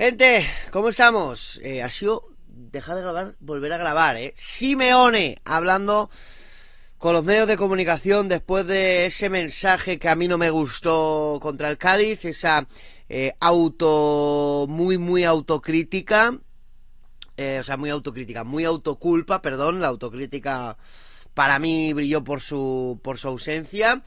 Gente, ¿cómo estamos? Eh, ha sido Deja de grabar, volver a grabar, ¿eh? Simeone hablando con los medios de comunicación después de ese mensaje que a mí no me gustó contra el Cádiz, esa eh, auto, muy, muy autocrítica, eh, o sea, muy autocrítica, muy autoculpa, perdón, la autocrítica para mí brilló por su, por su ausencia.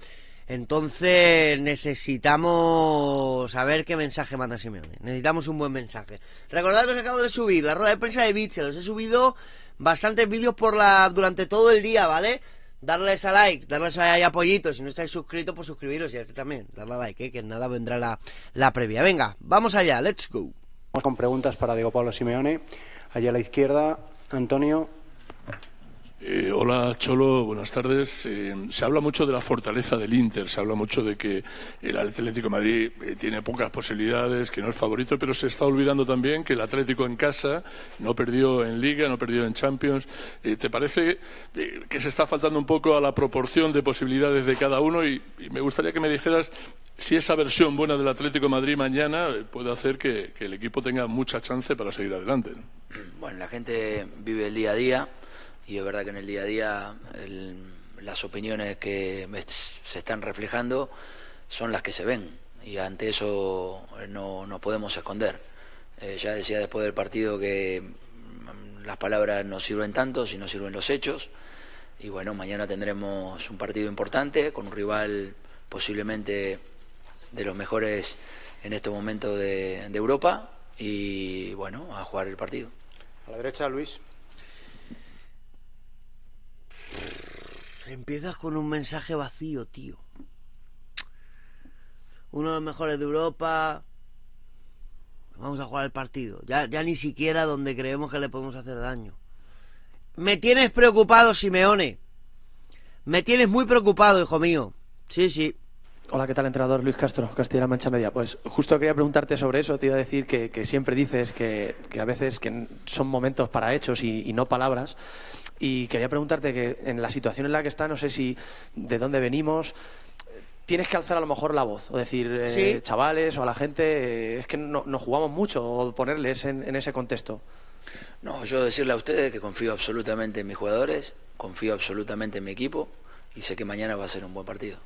Entonces necesitamos saber qué mensaje manda Simeone. Necesitamos un buen mensaje. Recordad que os acabo de subir la rueda de prensa de Bichel. Los he subido bastantes vídeos por la durante todo el día, ¿vale? Darles a like, darles a apoyito. Si no estáis suscritos, pues suscribiros y a este también. Darle a like, ¿eh? que nada vendrá la, la previa. Venga, vamos allá, let's go. Vamos con preguntas para Diego Pablo Simeone. Allá a la izquierda, Antonio, eh, hola Cholo, buenas tardes. Eh, se habla mucho de la fortaleza del Inter, se habla mucho de que el Atlético de Madrid eh, tiene pocas posibilidades, que no es favorito, pero se está olvidando también que el Atlético en casa no perdió en Liga, no perdió en Champions. ¿Te parece que se está faltando un poco a la proporción de posibilidades de cada uno? Y, me gustaría que me dijeras si esa versión buena del Atlético de Madrid mañana puede hacer que, que el equipo tenga mucha chance para seguir adelante. Bueno, la gente vive el día a día y es verdad que en el día a día las opiniones que se están reflejando son las que se ven y ante eso eh, no, nos podemos esconder. Eh, ya decía después del partido que mm, las palabras no sirven tanto si no sirven los hechos y bueno, mañana tendremos un partido importante con un rival posiblemente de los mejores en este momento de, de Europa y bueno, a jugar el partido. A la derecha, Luis. Empiezas con un mensaje vacío, tío. Uno de los mejores de Europa. Vamos a jugar el partido. Ya, ya ni siquiera donde creemos que le podemos hacer daño. Me tienes preocupado, Simeone. Me tienes muy preocupado, hijo mío. Sí, sí. Hola, ¿qué tal, entrenador Luis Castro, Castilla-La Mancha Media? Pues justo quería preguntarte sobre eso. Te iba a decir que, que siempre dices que, que, a veces que son momentos para hechos y, no palabras. Y quería preguntarte que en la situación en la que está, no sé si de dónde venimos, tienes que alzar a lo mejor la voz o decir, eh, chavales o a la gente, eh, es que nos no jugamos mucho o ponerles en, en, ese contexto. No, yo decirle a ustedes que confío absolutamente en mis jugadores, confío absolutamente en mi equipo y sé que mañana va a ser un buen partido.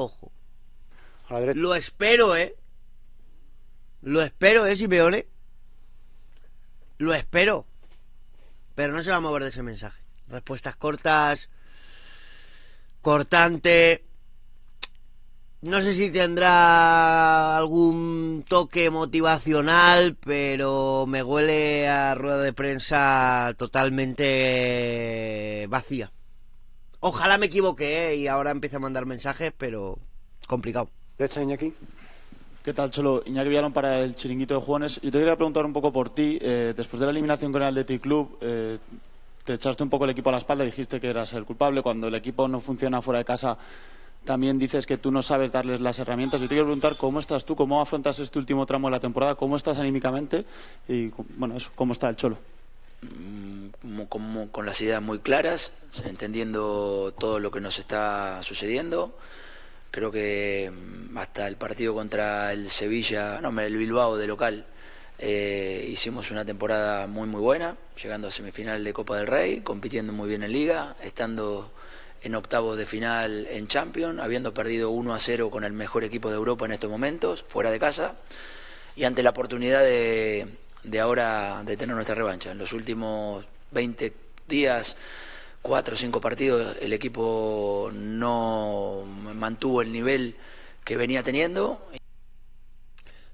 Ojo. Lo espero, ¿eh? Lo espero, ¿eh, Simeone? Lo espero. Pero no se va a mover de ese mensaje. Respuestas cortas. Cortante. No sé si tendrá algún toque motivacional, pero me huele a rueda de prensa totalmente vacía. Ojalá me equivoqué ¿eh? y ahora empiece a mandar mensajes, pero complicado. ¿Qué ¿Qué tal, Cholo? Iñaki Villalón para el chiringuito de Juanes. Yo te quería preguntar un poco por ti. Eh, después de la eliminación con el Athletic Club, eh, te echaste un poco el equipo a la espalda, dijiste que eras el culpable. Cuando el equipo no funciona fuera de casa, también dices que tú no sabes darles las herramientas. Yo te quiero preguntar cómo estás tú, cómo afrontas este último tramo de la temporada, cómo estás anímicamente y, bueno, eso, cómo está el Cholo. Mm, con las ideas muy claras, entendiendo todo lo que nos está sucediendo. Creo que mm, hasta el partido contra el Sevilla, no, el Bilbao de local, eh, hicimos una temporada muy muy buena, llegando a semifinal de Copa del Rey, compitiendo muy bien en Liga, estando en octavos de final en Champions, habiendo perdido 1 a 0 con el mejor equipo de Europa en estos momentos, fuera de casa, y ante la oportunidad de, de ahora de tener nuestra revancha. En los últimos 20 días, cuatro o cinco partidos, el equipo no mantuvo el nivel que venía teniendo.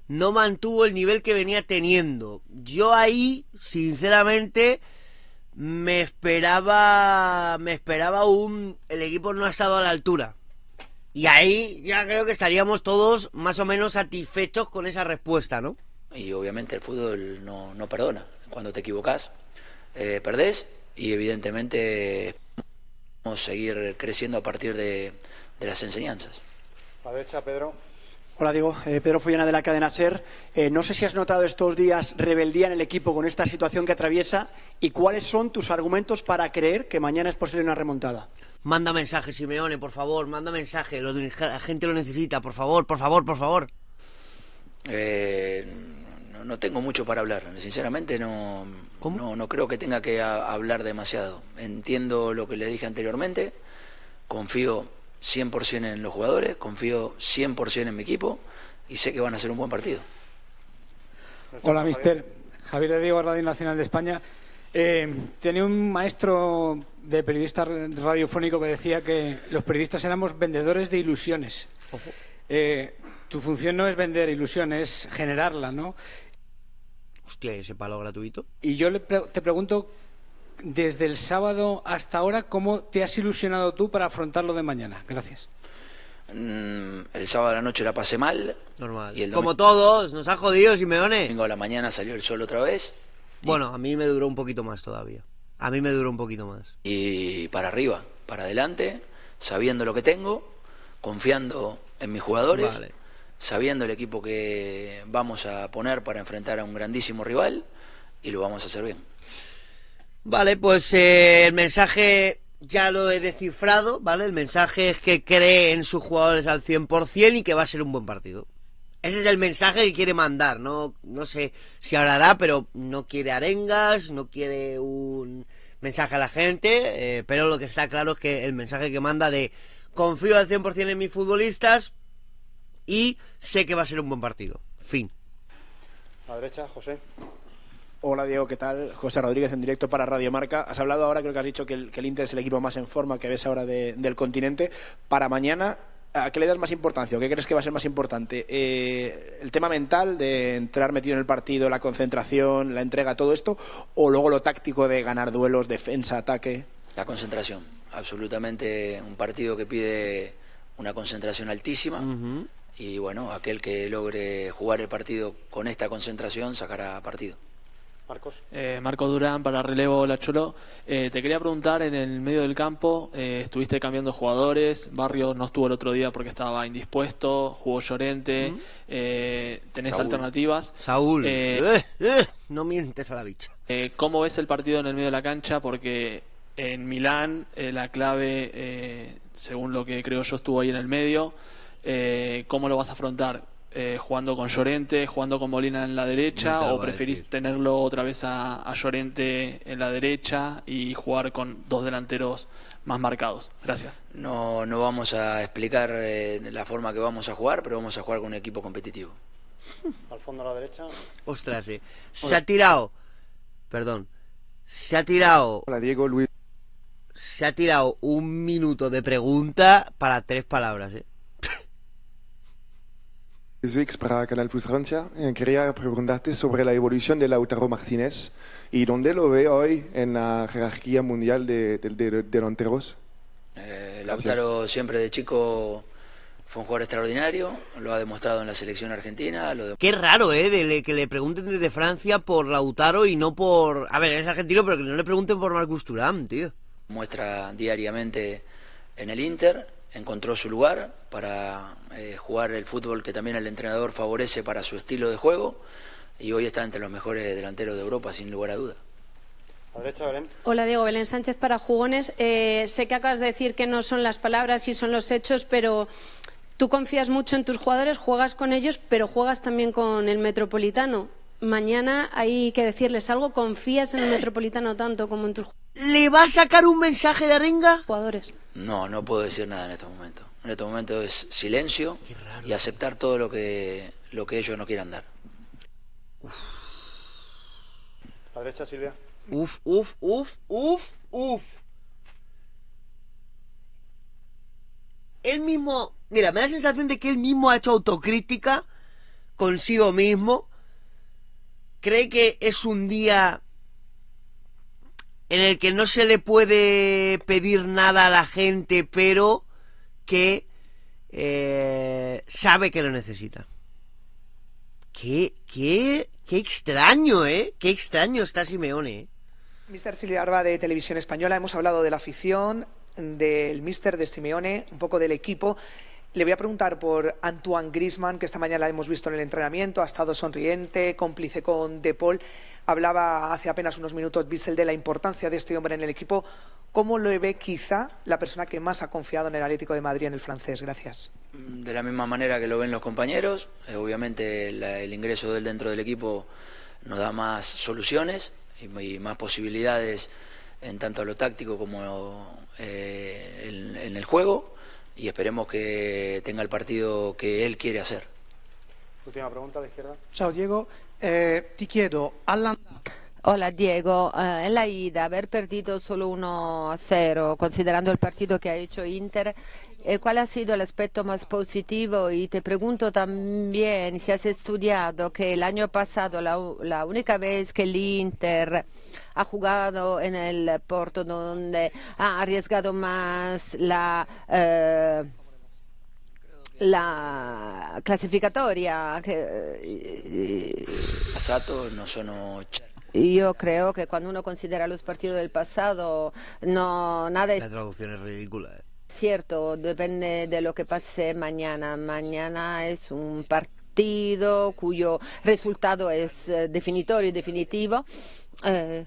No mantuvo el nivel que venía teniendo. Yo ahí, sinceramente, me esperaba, me esperaba un, el equipo no ha estado a la altura. Y ahí ya creo que estaríamos todos más o menos satisfechos con esa respuesta, ¿no? Y obviamente el fútbol no, perdona. Cuando te equivocas, eh, perdés y evidentemente vamos a seguir creciendo a partir de, las enseñanzas. A derecha, Pedro. Hola, Diego. Eh, Pedro Follana de la cadena SER. Eh, no sé si has notado estos días rebeldía en el equipo con esta situación que atraviesa y cuáles son tus argumentos para creer que mañana es posible una remontada. Manda mensaje, Simeone, por favor, manda mensaje. la gente lo necesita, por favor, por favor, por favor. Eh, no, tengo mucho para hablar, sinceramente no, no, creo que tenga que hablar demasiado. Entiendo lo que le dije anteriormente, confío 100% en los jugadores, confío 100% en mi equipo y sé que van a hacer un buen partido. Hola, mister. Javier de Diego, Radio Nacional de España. Eh, tenía un maestro de periodista radiofónico que decía que los periodistas éramos vendedores de ilusiones. Eh, tu función no es vender ilusión, es generarla, ¿no? Hostia, ese palo gratuito. Y yo te pregunto, desde el sábado hasta ahora, ¿cómo te has ilusionado tú para afrontarlo de mañana? Gracias. Mm, el sábado de la noche la pasé mal. Normal. Y Como todos, nos ha jodido Simeone. Vengo a la mañana salió el sol otra vez. Bueno, a mí me duró un poquito más todavía. A mí me duró un poquito más. Y para arriba, para adelante, sabiendo lo que tengo, confiando en mis jugadores. Vale sabiendo el equipo que vamos a poner para enfrentar a un grandísimo rival y lo vamos a hacer bien. Vale, pues eh, el mensaje ya lo he descifrado, ¿vale? El mensaje es que cree en sus jugadores al 100% y que va a ser un buen partido. Ese es el mensaje que quiere mandar, no, no sé si hablará, pero no quiere arengas, no quiere un mensaje a la gente, eh, pero lo que está claro es que el mensaje que manda de confío al 100% en mis futbolistas, y sé que va a ser un buen partido. Fin. A derecha, José. Hola Diego, ¿qué tal? José Rodríguez en directo para Radio Marca. Has hablado ahora, creo que has dicho que el, Inter es el equipo más en forma que ves ahora del continente. Para mañana, ¿A qué le das más importancia? ¿O qué crees que va a ser más importante? Eh, ¿El tema mental de entrar metido en el partido, la concentración, la entrega, todo esto? ¿O luego lo táctico de ganar duelos, defensa, ataque? La concentración. Absolutamente un partido que pide una concentración altísima y bueno, aquel que logre jugar el partido con esta concentración sacará partido. Marcos. Eh, Marcos Durán para relevo La Cholo. Eh, te quería preguntar, en el medio del campo eh, estuviste cambiando jugadores, Barrio no estuvo el otro día porque estaba indispuesto, jugó Llorente, tenés alternativas. Saúl, no mientes a la bicha. ¿Cómo ves el partido en el medio de la cancha? Porque en Milán la clave, según lo que creo yo, estuvo ahí en el medio. Eh, cómo lo vas a afrontar. Eh, jugando con Llorente, jugando con Molina en la derecha, o preferís tenerlo otra vez a, Llorente en la derecha y jugar con dos delanteros más marcados. Gracias. No, no vamos a explicar eh, la forma que vamos a jugar, pero vamos a jugar con un equipo competitivo. Al fondo a la derecha. Ostras, sí. Se ha tirado. Perdón. Se ha tirado. Hola, Diego Luis. Se ha tirado un minuto de pregunta para tres palabras, ¿eh? para Canal Plus Francia. Eh, quería preguntarte sobre la evolución de Lautaro Martínez y dónde lo ve hoy en la jerarquía mundial de, de, de, delanteros. Eh, Lautaro siempre de chico fue un jugador extraordinario, lo ha demostrado en la selección argentina. Lo Qué raro, ¿eh? que le pregunten desde Francia por Lautaro y no por... A ver, es argentino, pero que no le pregunten por Marcus Turán, tío. Muestra diariamente en el Inter encontró su lugar para eh, jugar el fútbol que también el entrenador favorece para su estilo de juego y hoy está entre los mejores delanteros de Europa, sin lugar a duda. Hola Diego, Belén Sánchez para Jugones. Eh, sé que acabas de decir que no son las palabras y son los hechos, pero tú confías mucho en tus jugadores, juegas con ellos, pero juegas también con el Metropolitano. Mañana hay que decirles algo, confías en el Metropolitano tanto como en tus le va a sacar un mensaje de ringa, Jugadores. No, no puedo decir nada en este momento. En este momento es silencio y aceptar todo lo que, lo que ellos no quieran dar. Uf. La derecha, Silvia. Uf, uf, uf, uf, uf. Él mismo, mira, me da la sensación de que él mismo ha hecho autocrítica consigo mismo. Cree que es un día en el que no se le puede pedir nada a la gente, pero que eh, sabe que lo necesita. Qué, qué, extraño, ¿eh? Qué extraño está Simeone. ¿eh? Mister Silvio Arba de Televisión Española, hemos hablado de la afición, del mister de Simeone, un poco del equipo. Le voy a preguntar por Antoine Grisman, que esta mañana la hemos visto en el entrenamiento, ha estado sonriente, cómplice con De Paul. Hablaba hace apenas unos minutos Bissell de la importancia de este hombre en el equipo. ¿Cómo lo ve quizá la persona que más ha confiado en el Atlético de Madrid en el francés? Gracias. De la misma manera que lo ven los compañeros, eh, obviamente el ingreso de él dentro del equipo nos da más soluciones y, más posibilidades en tanto a lo táctico como eh, en el juego y esperemos que tenga el partido que él quiere hacer. Última pregunta a la izquierda. Chao Diego, eh, quiero quiero, Hola Diego, eh, en la ida haber perdido solo 1-0, considerando el partido que ha hecho Inter eh, ¿Cuál ha sido el aspecto más positivo? Y te pregunto también si has estudiado que el año pasado, la, única vez que el Inter ha jugado en el Porto, donde ha arriesgado más la... Eh, la clasificatoria. Eh, yo creo que cuando uno considera los partidos del pasado, no, nada es... La traducción es ridícula cierto, depende de lo que pase mañana. Mañana es un partido cuyo resultado es eh, definitorio y definitivo. Eh,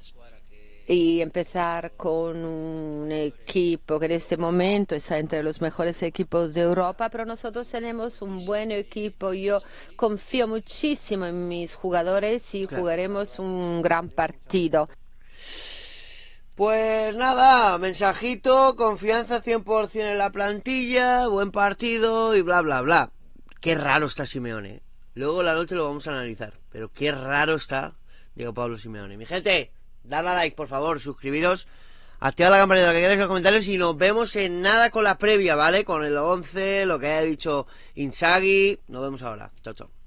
y empezar con un equipo que en este momento está entre los mejores equipos de Europa, pero nosotros tenemos un buen equipo. Yo confío muchísimo en mis jugadores y jugaremos un gran partido. Pues nada, mensajito, confianza 100% en la plantilla, buen partido y bla, bla, bla. Qué raro está Simeone. ¿eh? Luego la noche lo vamos a analizar. Pero qué raro está Diego Pablo Simeone. Mi gente, dad a like, por favor, suscribiros, activad la campanita, lo que queráis en los comentarios y nos vemos en nada con la previa, ¿vale? Con el 11, lo que haya dicho Insagi. Nos vemos ahora. Chao, chao.